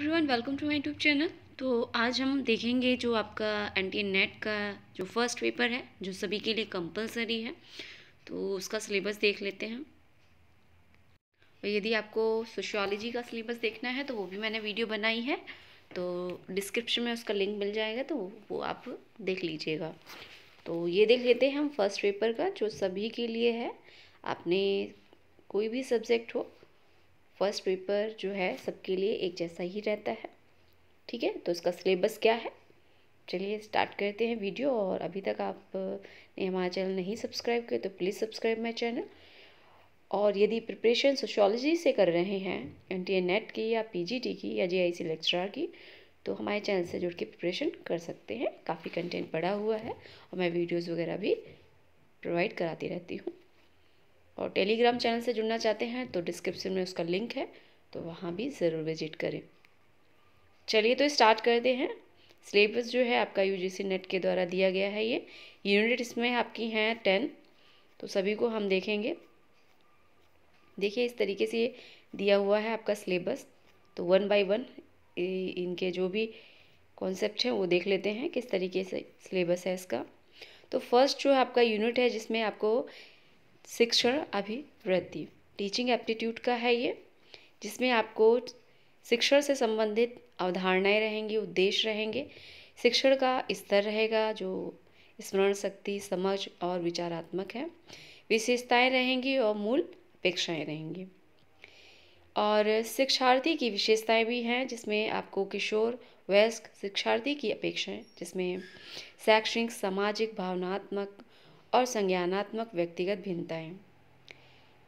everyone welcome to my YouTube channel तो आज हम देखेंगे जो आपका एन नेट का जो फर्स्ट पेपर है जो सभी के लिए कंपलसरी है तो उसका सिलेबस देख लेते हैं और यदि आपको सोशियोलॉजी का सिलेबस देखना है तो वो भी मैंने वीडियो बनाई है तो डिस्क्रिप्शन में उसका लिंक मिल जाएगा तो वो आप देख लीजिएगा तो ये देख लेते हैं हम फर्स्ट पेपर का जो सभी के लिए है आपने कोई भी सब्जेक्ट हो फर्स्ट पेपर जो है सबके लिए एक जैसा ही रहता है ठीक है तो उसका सिलेबस क्या है चलिए स्टार्ट करते हैं वीडियो और अभी तक आप ने हमारा चैनल नहीं सब्सक्राइब किया तो प्लीज़ सब्सक्राइब माई चैनल और यदि प्रिपरेशन सोशोलॉजी से कर रहे हैं एन टी नेट की या पी जी टी की या जे आई सी लेक्चरार की तो हमारे चैनल से जुड़ के प्रिपरेशन कर सकते हैं काफ़ी कंटेंट पड़ा हुआ है और मैं वीडियोज़ वगैरह भी प्रोवाइड कराती रहती हूँ और टेलीग्राम चैनल से जुड़ना चाहते हैं तो डिस्क्रिप्शन में उसका लिंक है तो वहाँ भी ज़रूर विजिट करें चलिए तो स्टार्ट करते हैं सिलेबस जो है आपका यू नेट के द्वारा दिया गया है ये यूनिट इसमें आपकी हैं टेन तो सभी को हम देखेंगे देखिए इस तरीके से ये दिया हुआ है आपका सिलेबस तो वन बाय वन इनके जो भी कॉन्सेप्ट हैं वो देख लेते हैं किस तरीके से सिलेबस है इसका तो फर्स्ट जो आपका यूनिट है जिसमें आपको शिक्षण अभिवृद्धि टीचिंग एप्टीट्यूड का है ये जिसमें आपको शिक्षण से संबंधित अवधारणाएं रहेंगी उद्देश्य रहेंगे शिक्षण का स्तर रहेगा जो स्मरण शक्ति समझ और विचारात्मक है विशेषताएं रहेंगी और मूल अपेक्षाएँ रहेंगी और शिक्षार्थी की विशेषताएं भी हैं जिसमें आपको किशोर वयस्क शिक्षार्थी की अपेक्षाएं जिसमें शैक्षणिक सामाजिक भावनात्मक और संज्ञानात्मक व्यक्तिगत भिन्नताएं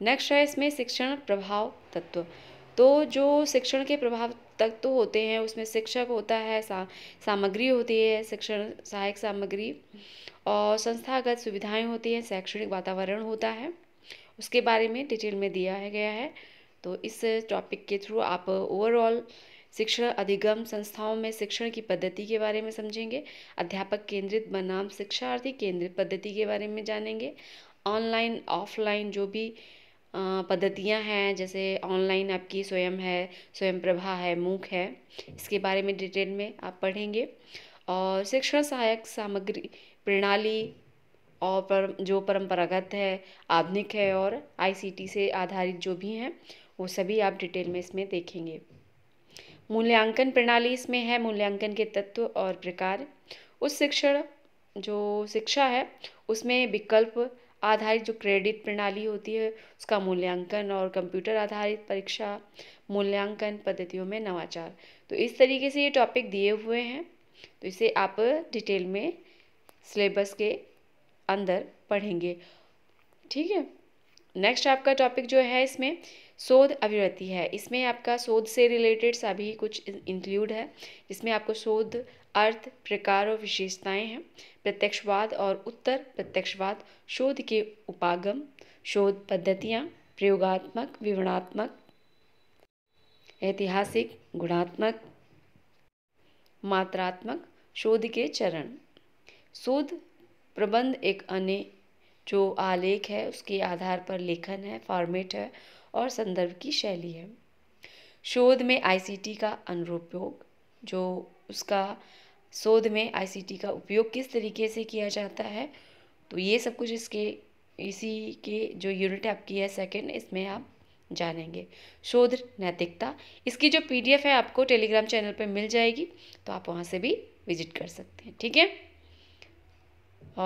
नेक्स्ट है इसमें शिक्षण प्रभाव तत्व तो जो शिक्षण के प्रभाव तत्व तो होते हैं उसमें शिक्षक होता है सा, सामग्री होती है शिक्षण सहायक सामग्री और संस्थागत सुविधाएं होती हैं शैक्षणिक वातावरण होता है उसके बारे में डिटेल में दिया है गया है तो इस टॉपिक के थ्रू आप ओवरऑल शिक्षण अधिगम संस्थाओं में शिक्षण की पद्धति के बारे में समझेंगे अध्यापक केंद्रित बनाम शिक्षार्थी केंद्रित पद्धति के बारे में जानेंगे ऑनलाइन ऑफलाइन जो भी पद्धतियाँ हैं जैसे ऑनलाइन आपकी स्वयं है स्वयं प्रभा है मूक है इसके बारे में डिटेल में आप पढ़ेंगे और शिक्षण सहायक सामग्री प्रणाली और पर, जो परंपरागत है आधुनिक है और आईसीटी से आधारित जो भी हैं वो सभी आप डिटेल में इसमें देखेंगे मूल्यांकन प्रणाली इसमें है मूल्यांकन के तत्व और प्रकार उस शिक्षण जो शिक्षा है उसमें विकल्प आधारित जो क्रेडिट प्रणाली होती है उसका मूल्यांकन और कंप्यूटर आधारित परीक्षा मूल्यांकन पद्धतियों में नवाचार तो इस तरीके से ये टॉपिक दिए हुए हैं तो इसे आप डिटेल में सिलेबस के अंदर पढ़ेंगे ठीक है नेक्स्ट आपका टॉपिक जो है इसमें शोध अभिवृत्ति है इसमें आपका शोध से रिलेटेड सभी कुछ इंक्लूड है इसमें आपको शोध अर्थ प्रकार और विशेषताएं हैं प्रत्यक्षवाद और उत्तर प्रत्यक्षवाद शोध के उपागम शोध पद्धतियाँ प्रयोगात्मक विवरणात्मक ऐतिहासिक गुणात्मक मात्रात्मक शोध के चरण शोध प्रबंध एक अन्य जो आलेख है उसके आधार पर लेखन है फॉर्मेट है और संदर्भ की शैली है शोध में आईसीटी का अनुप्रयोग जो उसका शोध में आईसीटी का उपयोग किस तरीके से किया जाता है तो ये सब कुछ इसके इसी के जो यूनिट आपकी है सेकेंड इसमें आप जानेंगे शोध नैतिकता इसकी जो पीडीएफ है आपको टेलीग्राम चैनल पर मिल जाएगी तो आप वहाँ से भी विजिट कर सकते हैं ठीक है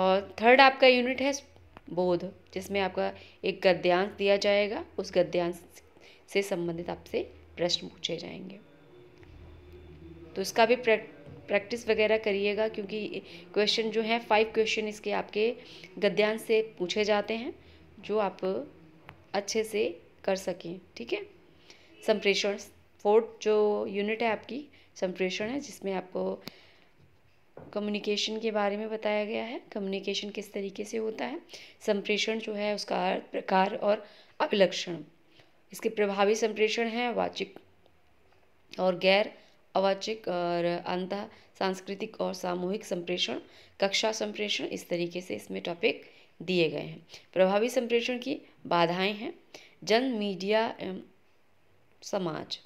और थर्ड आपका यूनिट है बोध जिसमें आपका एक गद्यांश दिया जाएगा उस गद्यांश से संबंधित आपसे प्रश्न पूछे जाएंगे तो इसका भी प्रैक्टिस वगैरह करिएगा क्योंकि क्वेश्चन जो है फाइव क्वेश्चन इसके आपके गद्यांश से पूछे जाते हैं जो आप अच्छे से कर सकें ठीक है संप्रेषण फोर्थ जो यूनिट है आपकी संप्रेषण है जिसमें आपको कम्युनिकेशन के बारे में बताया गया है कम्युनिकेशन किस तरीके से होता है संप्रेषण जो है उसका प्रकार और अभिलक्षण इसके प्रभावी संप्रेषण है वाचिक और गैर अवाचिक और अंत सांस्कृतिक और सामूहिक संप्रेषण कक्षा संप्रेषण इस तरीके से इसमें टॉपिक दिए गए हैं प्रभावी संप्रेषण की बाधाएं हैं जन मीडिया एवं समाज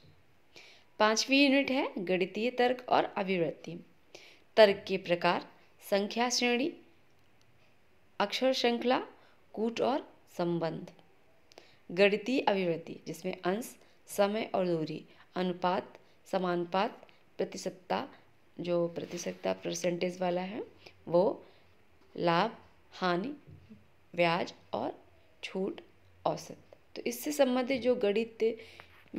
पांचवी यूनिट है गणितीय तर्क और अभिवृत्ति तर्क के प्रकार संख्या श्रेणी अक्षर श्रृंखला कूट और संबंध गणितीय अभिवृत्ति जिसमें अंश समय और दूरी अनुपात समानुपात प्रतिशतता जो प्रतिशतता परसेंटेज वाला है वो लाभ हानि ब्याज और छूट औसत तो इससे संबंधित जो गणित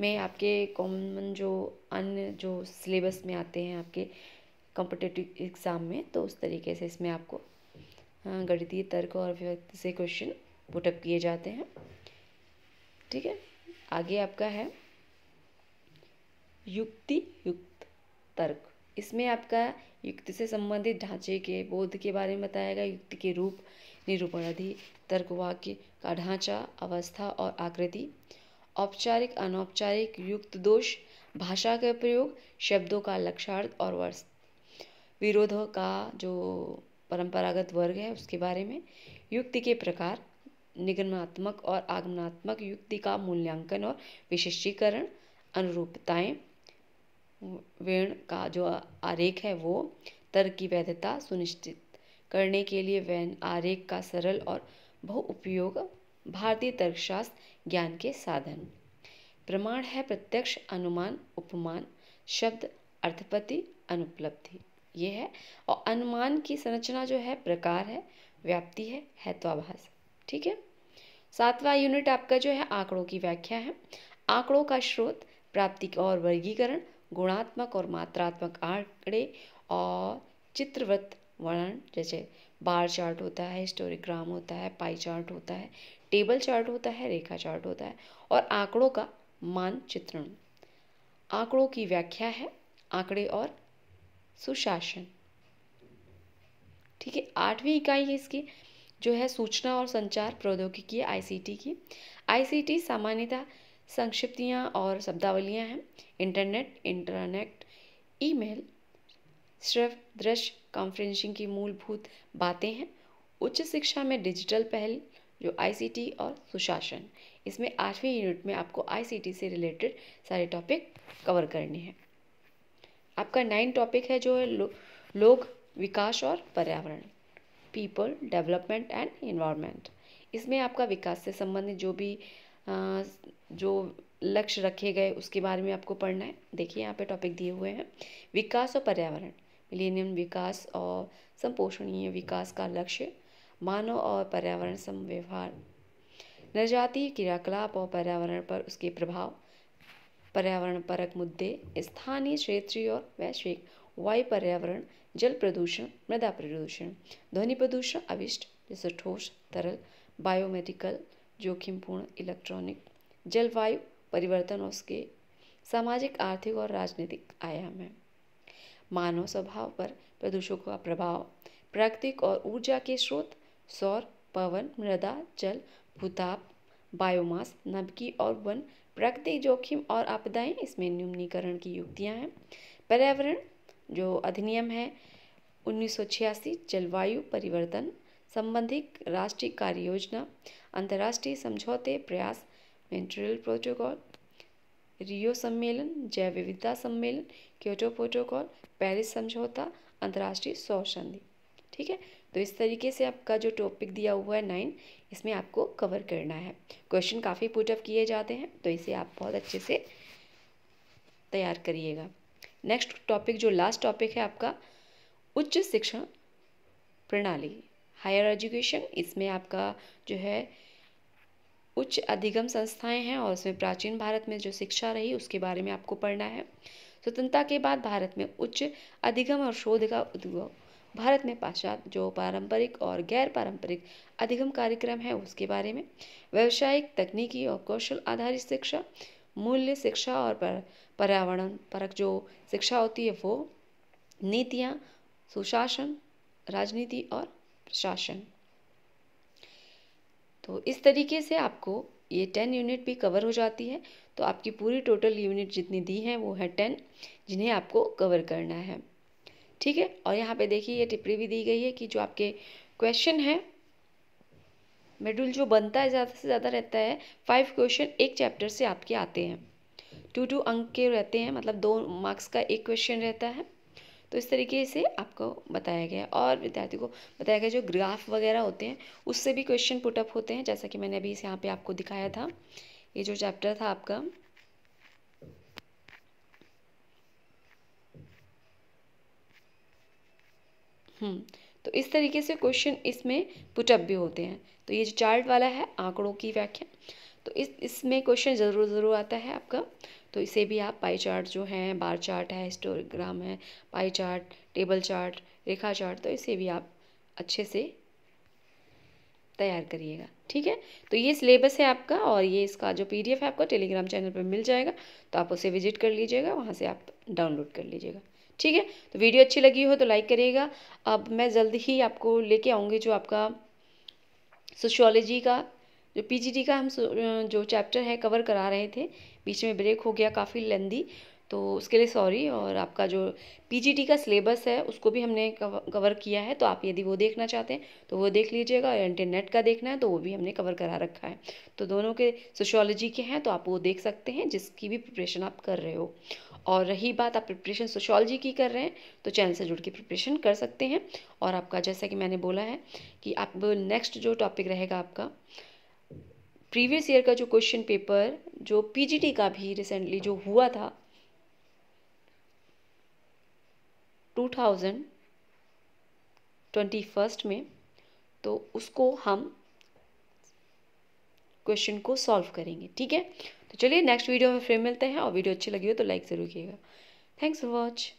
में आपके कॉमन जो अन्य जो सिलेबस में आते हैं आपके कॉम्पिटेटिव एग्ज़ाम में तो उस तरीके से इसमें आपको हाँ, गणितीय तर्क और व्यक्त से क्वेश्चन पुटअप किए जाते हैं ठीक है आगे आपका है युक्ति युक्त तर्क इसमें आपका युक्ति से संबंधित ढांचे के बोध के बारे में बताया गया युक्ति के रूप निरूपण अधि तर्क वाक्य का ढांचा अवस्था और आकृति औपचारिक अनौपचारिक युक्त दोष भाषा का प्रयोग शब्दों का लक्षार्थ और वर्ष विरोध का जो परंपरागत वर्ग है उसके बारे में युक्ति के प्रकार निगमनात्मक और आगमनात्मक युक्ति का मूल्यांकन और विशिष्टीकरण अनुरूपताएं वेण का जो आरेख है वो तर्क की वैधता सुनिश्चित करने के लिए वैन आरेख का सरल और बहुउपयोग भारतीय तर्कशास्त्र ज्ञान के साधन प्रमाण है प्रत्यक्ष अनुमान उपमान शब्द अर्थपति अनुपलब्धि ये है और अनुमान की संरचना जो है प्रकार है व्याप्ति है हैत्वाभाष ठीक है सातवां यूनिट आपका जो है आंकड़ों की व्याख्या है आंकड़ों का स्रोत प्राप्ति और वर्गीकरण गुणात्मक और मात्रात्मक आंकड़े और चित्रवत वर्णन जैसे बार चार्ट होता है स्टोरीग्राम होता है पाई चार्ट होता है टेबल चार्ट होता है रेखा चार्ट होता है और आंकड़ों का मानचित्रण आंकड़ों की व्याख्या है आंकड़े और सुशासन ठीक है आठवीं इकाई है इसकी जो है सूचना और संचार प्रौद्योगिकी आईसीटी की आईसीटी सामान्यतः संक्षिप्तियाँ और शब्दावलियाँ हैं इंटरनेट इंटरनेट ईमेल श्रव दृश्य कॉन्फ्रेंसिंग की मूलभूत बातें हैं उच्च शिक्षा में डिजिटल पहल जो आईसीटी और सुशासन इसमें आठवीं यूनिट में आपको आईसीटी से रिलेटेड सारे टॉपिक कवर करने हैं आपका नाइन टॉपिक है जो है लो, लोग विकास और पर्यावरण पीपल डेवलपमेंट एंड इन्वायरमेंट इसमें आपका विकास से संबंधित जो भी आ, जो लक्ष्य रखे गए उसके बारे में आपको पढ़ना है देखिए यहाँ पे टॉपिक दिए हुए हैं विकास और पर्यावरण मिलेनियम विकास और संपोषणीय विकास का लक्ष्य मानव और पर्यावरण समव्यवहार निर्जातीय क्रियाकलाप और पर्यावरण पर उसके प्रभाव पर्यावरण परक मुद्दे स्थानीय क्षेत्रीय और वैश्विक वायु पर्यावरण जल प्रदूषण मृदा प्रदूषण ध्वनि प्रदूषण अविष्ट जैसे ठोस तरल बायोमेडिकल जोखिमपूर्ण इलेक्ट्रॉनिक जलवायु परिवर्तन और उसके सामाजिक आर्थिक और राजनीतिक आयाम है मानव स्वभाव पर प्रदूषकों का प्रभाव प्राकृतिक और ऊर्जा के स्रोत सौर पवन मृदा जल भूताप बायोमास नबकी और वन प्रकृति जोखिम और आपदाएं इसमें निम्नीकरण की युक्तियां हैं पर्यावरण जो अधिनियम है उन्नीस जलवायु परिवर्तन संबंधित राष्ट्रीय कार्य योजना अंतर्राष्ट्रीय समझौते प्रयास मेंट्रियल प्रोटोकॉल रियो सम्मेलन जैव विविधता सम्मेलन क्योटो प्रोटोकॉल पेरिस समझौता अंतर्राष्ट्रीय सौ संधि ठीक है तो इस तरीके से आपका जो टॉपिक दिया हुआ है नाइन इसमें आपको कवर करना है क्वेश्चन काफ़ी पुटअप किए जाते हैं तो इसे आप बहुत अच्छे से तैयार करिएगा नेक्स्ट टॉपिक जो लास्ट टॉपिक है आपका उच्च शिक्षण प्रणाली हायर एजुकेशन इसमें आपका जो है उच्च अधिगम संस्थाएं हैं और उसमें प्राचीन भारत में जो शिक्षा रही उसके बारे में आपको पढ़ना है स्वतंत्रता के बाद भारत में उच्च अधिगम और शोध का उद्भव भारत में पाश्चात्य जो पारंपरिक और गैर पारंपरिक अधिगम कार्यक्रम है उसके बारे में व्यवसायिक तकनीकी और कौशल आधारित शिक्षा मूल्य शिक्षा और पर्यावरण परक जो शिक्षा होती है वो नीतियाँ सुशासन राजनीति और प्रशासन तो इस तरीके से आपको ये टेन यूनिट भी कवर हो जाती है तो आपकी पूरी टोटल यूनिट जितनी दी है वो है टेन जिन्हें आपको कवर करना है ठीक है और यहाँ पे देखिए ये टिप्पणी भी दी गई है कि जो आपके क्वेश्चन है मेड्यूल जो बनता है ज़्यादा से ज़्यादा रहता है फाइव क्वेश्चन एक चैप्टर से आपके आते हैं टू टू अंक के रहते हैं मतलब दो मार्क्स का एक क्वेश्चन रहता है तो इस तरीके से आपको बताया गया और विद्यार्थी को बताया गया जो ग्राफ वगैरह होते हैं उससे भी क्वेश्चन पुटअप होते हैं जैसा कि मैंने अभी इस यहाँ पे आपको दिखाया था ये जो चैप्टर था आपका हम्म, तो इस तरीके से क्वेश्चन इसमें पुटअप भी होते हैं तो ये जो चार्ट वाला है आंकड़ों की व्याख्या तो इस इसमें क्वेश्चन ज़रूर ज़रूर आता है आपका तो इसे भी आप पाई चार्ट जो है बार चार्ट है हिस्टोग्राम है पाई चार्ट टेबल चार्ट रेखा चार्ट तो इसे भी आप अच्छे से तैयार करिएगा ठीक है तो ये सिलेबस है आपका और ये इसका जो पीडीएफ है आपका टेलीग्राम चैनल पर मिल जाएगा तो आप उसे विजिट कर लीजिएगा वहाँ से आप डाउनलोड कर लीजिएगा ठीक है तो वीडियो अच्छी लगी हो तो लाइक करिएगा अब मैं जल्द ही आपको लेके आऊँगी जो आपका सोशोलॉजी का जो पीजीटी का हम जो चैप्टर है कवर करा रहे थे बीच में ब्रेक हो गया काफ़ी लेंदी तो उसके लिए सॉरी और आपका जो पीजीटी का सिलेबस है उसको भी हमने कवर किया है तो आप यदि वो देखना चाहते हैं तो वो देख लीजिएगा और इंटरनेट का देखना है तो वो भी हमने कवर करा रखा है तो दोनों के सोशोलॉजी के हैं तो आप वो देख सकते हैं जिसकी भी प्रिपरेशन आप कर रहे हो और रही बात आप प्रिपरेशन सोशोलॉजी की कर रहे हैं तो चैनल से जुड़ के प्रिपरेशन कर सकते हैं और आपका जैसा कि मैंने बोला है कि आप नेक्स्ट जो टॉपिक रहेगा आपका प्रीवियस ईयर का जो क्वेश्चन पेपर जो पीजीटी का भी रिसेंटली जो हुआ था 2021 में तो उसको हम क्वेश्चन को सॉल्व करेंगे ठीक है तो चलिए नेक्स्ट वीडियो में फिर मिलते हैं और वीडियो अच्छी लगी हो तो लाइक ज़रूर कीजिएगा थैंक्स फॉर वॉच